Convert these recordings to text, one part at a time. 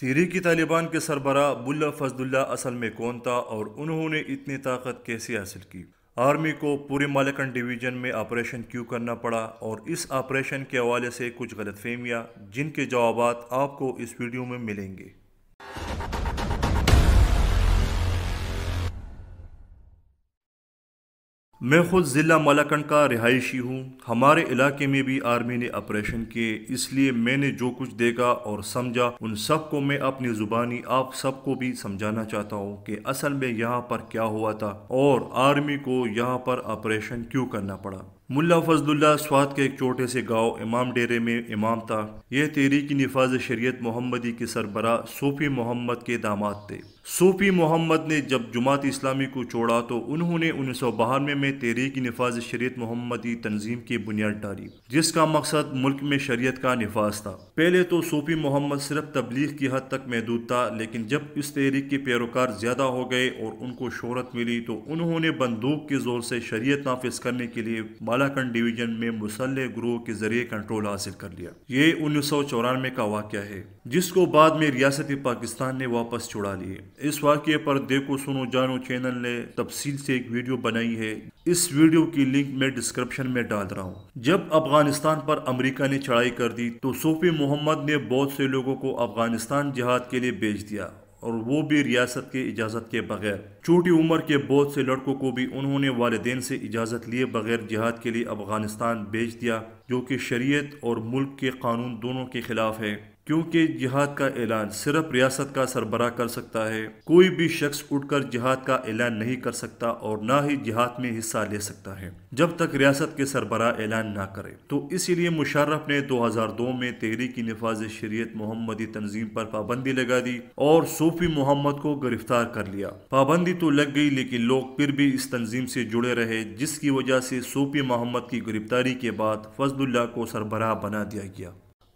तहरीकी तालिबान के सरबरा बुल्ला फजलुल्ला असल में कौन था और उन्होंने इतनी ताकत कैसे हासिल की आर्मी को पूरे मालिकन डिवीज़न में ऑपरेशन क्यों करना पड़ा और इस ऑपरेशन के हवाले से कुछ गलतफहमियाँ जिनके जवाब आपको इस वीडियो में मिलेंगे मैं खुद ज़िला मलाकंड का रिहायशी हूँ हमारे इलाके में भी आर्मी ने ऑपरेशन किए इसलिए मैंने जो कुछ देखा और समझा उन सब को मैं अपनी ज़ुबानी आप सबको भी समझाना चाहता हूँ कि असल में यहाँ पर क्या हुआ था और आर्मी को यहाँ पर ऑपरेशन क्यों करना पड़ा मुल्ला फजलुल्ला स्वाद के एक छोटे से गांव इमाम डेरे में इमाम था यह तेरी की नफाज शरीयत मोहम्मदी के सरबरा सूफी मोहम्मद के दामाद थे सूफी मोहम्मद ने जब जमात इस्लामी को छोड़ा तो उन्होंने उन्नीस सौ बहानवे में तहरीक नफाज शरीत मोहम्मदी तंजीम की बुनियाद डाली जिसका मकसद मुल्क में शरीत का नफाज था पहले तो सूफी मोहम्मद सिर्फ तबलीग की हद तक महदूद था लेकिन जब इस तहरीक के पैरोकार ज़्यादा हो गए और उनको शहरत मिली तो उन्होंने बंदूक के ज़ोर से शरीत नाफिज करने के लिए बालाखंड डिवीजन में मुसल ग्रोह के जरिए कंट्रोल हासिल कर लिया ये उन्नीस सौ चौरानवे का वाक्य है जिसको बाद में रियासती पाकिस्तान ने वापस छुड़ा लिए इस वाक्य पर देखो सुनो जानो चैनल ने तफसील से एक वीडियो बनाई है इस वीडियो की लिंक मैं डिस्क्रिप्शन में डाल रहा हूँ जब अफगानिस्तान पर अमेरिका ने चढ़ाई कर दी तो सोफी मोहम्मद ने बहुत से लोगों को अफगानिस्तान जिहाद के लिए भेज दिया और वो भी रियासत के इजाज़त के बगैर छोटी उम्र के बहुत से लड़कों को भी उन्होंने वालदेन से इजाज़त लिए बगैर जिहाद के लिए अफगानिस्तान भेज दिया जो कि शरीयत और मुल्क के कानून दोनों के ख़िलाफ़ है क्योंकि जिहाद का ऐलान सिर्फ रियासत का सरबरा कर सकता है कोई भी शख्स उठकर जिहाद का ऐलान नहीं कर सकता और ना ही जिहाद में हिस्सा ले सकता है जब तक रियासत के सरबरा ऐलान ना करे तो इसीलिए मुशर्रफ ने 2002 में की नफाज शरीत मोहम्मदी तंजीम पर पाबंदी लगा दी और सूफी मोहम्मद को गिरफ्तार कर लिया पाबंदी तो लग गई लेकिन लोग फिर भी इस तंजीम से जुड़े रहे जिसकी वजह से सूफी मोहम्मद की गिरफ्तारी के बाद फजलुल्ला को सरबराह बना दिया गया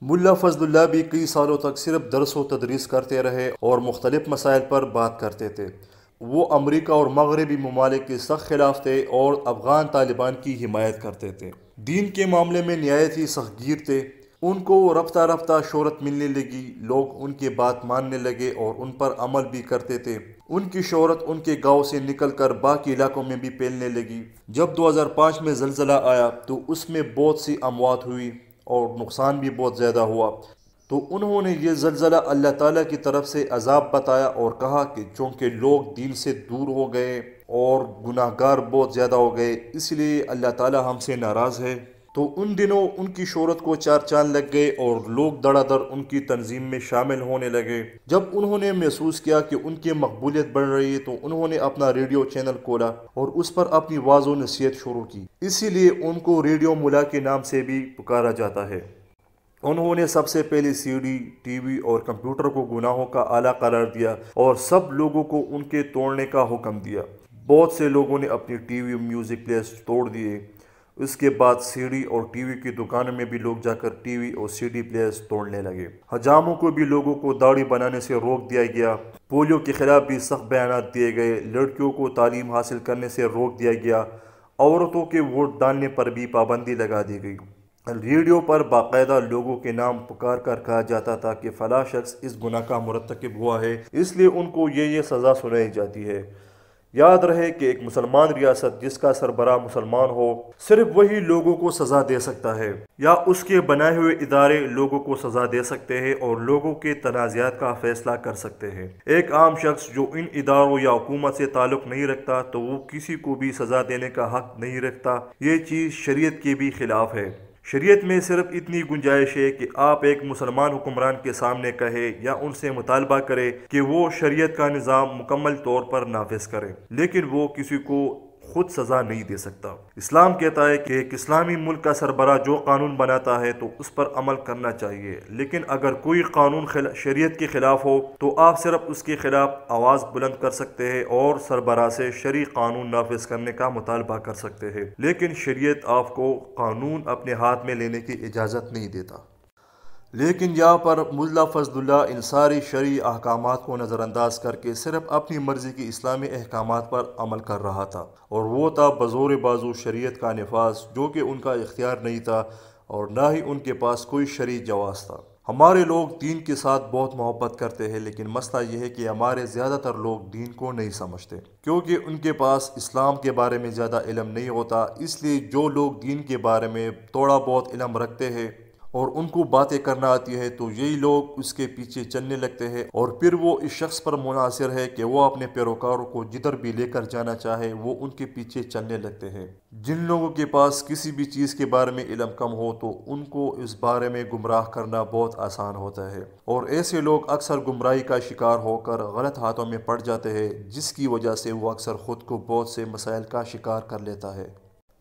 मुल्ला फजलुल्ला भी कई सालों तक सिर्फ दरस व तदरीस करते रहे और मुख्तलिफ मसाइल पर बात करते थे वो अमरीका और मगरबी ममालिक के सख्त खिलाफ थे और अफ़गान तालिबान की हिमायत करते थे दीन के मामले में नहायत ही सखगीर थे उनको रफ्ता रफ्ता शहरत मिलने लगी लोग उनकी बात मानने लगे और उन पर अमल भी करते थे उनकी शहरत उनके गांव से निकलकर बाकी इलाकों में भी फैलने लगी जब 2005 में जलजिला आया तो उसमें बहुत सी अमवात हुई और नुकसान भी बहुत ज़्यादा हुआ तो उन्होंने ये जलज़ला अल्लाह ताला की तरफ से अजाब बताया और कहा कि चूँकि लोग दिन से दूर हो गए और गुनाहगार बहुत ज़्यादा हो गए इसलिए अल्लाह ताला हमसे नाराज़ है तो उन दिनों उनकी शोहरत को चार चांद लग गए और लोग दड़ादर उनकी तंजीम में शामिल होने लगे जब उन्होंने महसूस किया कि उनकी मकबूलियत बढ़ रही है तो उन्होंने अपना रेडियो चैनल खोला और उस पर अपनी वाजो नसीहत शुरू की इसीलिए उनको रेडियो मुला के नाम से भी पुकारा जाता है उन्होंने सबसे पहले सीडी, टीवी और कंप्यूटर को गुनाहों का आला करार दिया और सब लोगों को उनके तोड़ने का हुक्म दिया बहुत से लोगों ने अपनी टीवी म्यूज़िक प्लेस तोड़ दिए इसके बाद सीडी और टीवी की दुकान में भी लोग जाकर टीवी और सीडी प्लेयर्स तोड़ने लगे हजामों को भी लोगों को दाढ़ी बनाने से रोक दिया गया पोलियो के खिलाफ भी सख्त बयान दिए गए लड़कियों को तालीम हासिल करने से रोक दिया गया औरतों के वोट डालने पर भी पाबंदी लगा दी गई रेडियो पर बाकायदा लोगों के नाम पुकार कर कहा जाता था कि फला शख्स इस गुना का मुरतकब हुआ है इसलिए उनको ये ये सज़ा सुनाई जाती है याद रहे कि एक मुसलमान रियासत जिसका सरबरा मुसलमान हो सिर्फ वही लोगों को सज़ा दे सकता है या उसके बनाए हुए इदारे लोगों को सज़ा दे सकते हैं और लोगों के तनाज़ात का फैसला कर सकते हैं एक आम शख्स जो इन इदारों या हुकूमत से ताल्लुक़ नहीं रखता तो वो किसी को भी सज़ा देने का हक नहीं रखता ये चीज़ शरीय के भी खिलाफ है शरीयत में सिर्फ इतनी गुंजाइश है कि आप एक मुसलमान हुक्मरान के सामने कहे या उनसे मुतालबा करे कि वो शरीयत का निज़ाम मुकम्मल तौर पर नाफिज करें लेकिन वो किसी को खुद सज़ा नहीं दे सकता इस्लाम कहता है कि एक इस्लामी मुल्क का सरबरा जो कानून बनाता है तो उस पर अमल करना चाहिए लेकिन अगर कोई कानून शरीयत के खिलाफ हो तो आप सिर्फ उसके खिलाफ आवाज़ बुलंद कर सकते हैं और सरबरा से शरी कानून नाफिज करने का मुतालबा कर सकते हैं लेकिन शरीयत आपको कानून अपने हाथ में लेने की इजाज़त नहीं देता लेकिन यहाँ पर मुल्ला फजलुल्ला इन सारी शरी अहकाम को नज़रअंदाज करके सिर्फ अपनी मर्ज़ी के इस्लामी अहकाम पर अमल कर रहा था और वो था बज़ोर बाजू शरीत का नफाज जो कि उनका इख्तियार नहीं था और ना ही उनके पास कोई शरी जवाज़ था हमारे लोग दीन के साथ बहुत मोहब्बत करते हैं लेकिन मसला यह है कि हमारे ज़्यादातर लोग दीन को नहीं समझते क्योंकि उनके पास इस्लाम के बारे में ज़्यादा इलम नहीं होता इसलिए जो लोग दीन के बारे में थोड़ा बहुत इलम रखते हैं और उनको बातें करना आती है तो यही लोग उसके पीछे चलने लगते हैं और फिर वो इस शख्स पर मुनासिर है कि वो अपने पैरोकारों को जिधर भी लेकर जाना चाहे वो उनके पीछे चलने लगते हैं जिन लोगों के पास किसी भी चीज़ के बारे में इलम कम हो तो उनको इस बारे में गुमराह करना बहुत आसान होता है और ऐसे लोग अक्सर गुमराही का शिकार होकर गलत हाथों में पड़ जाते हैं जिसकी वजह से वो अक्सर ख़ुद को बहुत से मसाइल का शिकार कर लेता है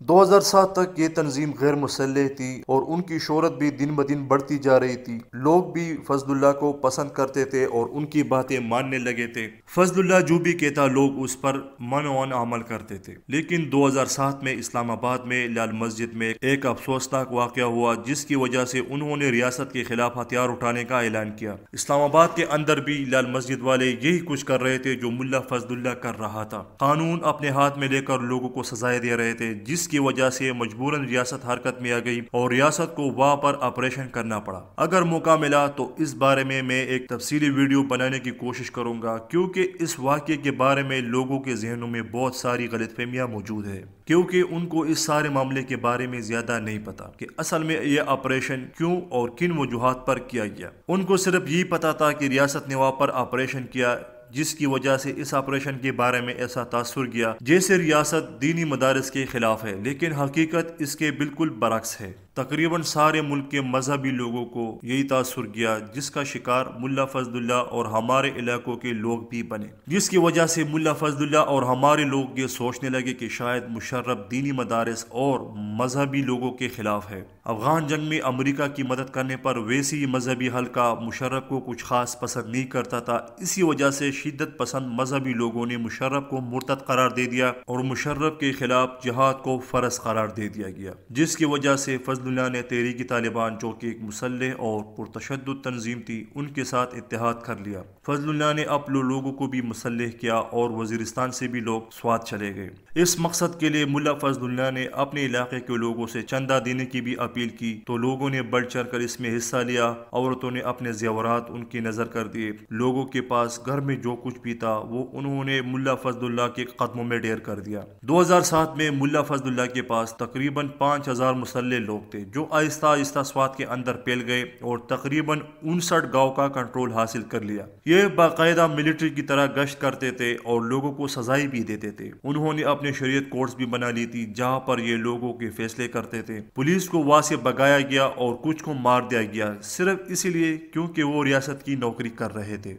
दो हज़ार सात तक ये तंजीम गैर मुसलह थी और उनकी शहरत भी दिन ब दिन बढ़ती जा रही थी लोग भी फजलुल्ला को पसंद करते थे और उनकी बातें मानने लगे थे फजलुल्ला जो भी कहता लोग उस पर वन अमल करते थे लेकिन दो हज़ार सात में इस्लामाबाद में लाल मस्जिद में एक अफसोसनाक वाक़ हुआ जिसकी वजह से उन्होंने रियासत के खिलाफ हथियार उठाने का ऐलान किया इस्लामाबाद के अंदर भी लाल मस्जिद वाले यही कुछ कर रहे थे जो मुला फजलुल्ला कर रहा था कानून अपने हाथ में लेकर लोगों को सजाएं दे रहे थे जिस की वजह से मजबूरन रियासत हरकत में आ गई और रियासत को वहाँ पर ऑपरेशन करना पड़ा अगर मौका मिला तो इस बारे में मैं एक तफसीली वीडियो बनाने की कोशिश करूँगा क्योंकि इस वाक्य के बारे में लोगों के जहनों में बहुत सारी गलतफहमियाँ मौजूद है क्योंकि उनको इस सारे मामले के बारे में ज्यादा नहीं पता कि असल में यह ऑपरेशन क्यों और किन वजूहत पर किया गया उनको सिर्फ यही पता था कि रियासत ने वहाँ पर ऑपरेशन किया जिसकी वजह से इस ऑपरेशन के बारे में ऐसा तासर गया जैसे रियासत दीनी मदारस के खिलाफ है लेकिन हकीकत इसके बिल्कुल बरक्स है तकरीबन सारे मुल्क के मजहबी लोगों को यही तासर किया जिसका शिकार मुला फजदुल्ला और हमारे इलाकों के लोग भी बने जिसकी वजह से मुला फजदुल्ला और हमारे लोग ये सोचने लगे कि शायद मुशर्रफ दीनी मदारस और मजहबी लोगों के खिलाफ है अफगान जंग में अमरीका की मदद करने पर वैसी मजहबी हल्का मुशर्रफ को कुछ खास पसंद नहीं करता था इसी वजह से शिदत पसंद मजहबी लोगों ने मुशर्रफ को मुरत करार दे दिया और मुशर्रफ के खिलाफ जहाद को फर्ज करार दे दिया गया जिसकी वजह से फजल फजलुल्ला ने तहरीकी तालिबान जो कि एक मुसलह और पुरतशद तनजीम थी उनके साथ इतिहाद कर लिया फजलुल्ला ने अब लोगों को भी मुसलह किया और वजीरिस्तान से भी लोग स्वाद चले गए इस मकसद के लिए मुला फजलुल्ला ने अपने इलाके के लोगों से चंदा देने की भी अपील की तो लोगों ने बढ़ चढ़ कर इसमें हिस्सा लिया औरतों ने अपने जेवरात उनकी नज़र कर दिए लोगों के पास घर में जो कुछ भी था वो उन्होंने मुला फजलुल्ला के कदमों में ढेर कर दिया सात में मुला फजलुल्ला के पास तकरीबन हजार मुसल्ले लोग थे जो आहिस्ता आहिस्ता स्वाद के अंदर फैल गए और तकरीबन उनसठ गांव का कंट्रोल हासिल कर लिया ये बाकायदा मिलिट्री की तरह गश्त करते थे और लोगों को सजाएं भी देते थे उन्होंने अपने शरीय कोर्ट भी बना ली थी जहाँ पर ये लोगों के फैसले करते थे पुलिस को वहां से बगाया गया और कुछ को मार दिया गया सिर्फ इसीलिए क्योंकि वो रियासत की नौकरी कर रहे थे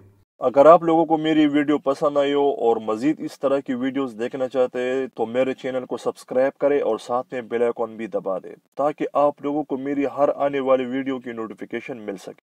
अगर आप लोगों को मेरी वीडियो पसंद आई हो और मज़ीद इस तरह की वीडियोस देखना चाहते हैं तो मेरे चैनल को सब्सक्राइब करें और साथ में बेल आइकॉन भी दबा दें ताकि आप लोगों को मेरी हर आने वाली वीडियो की नोटिफिकेशन मिल सके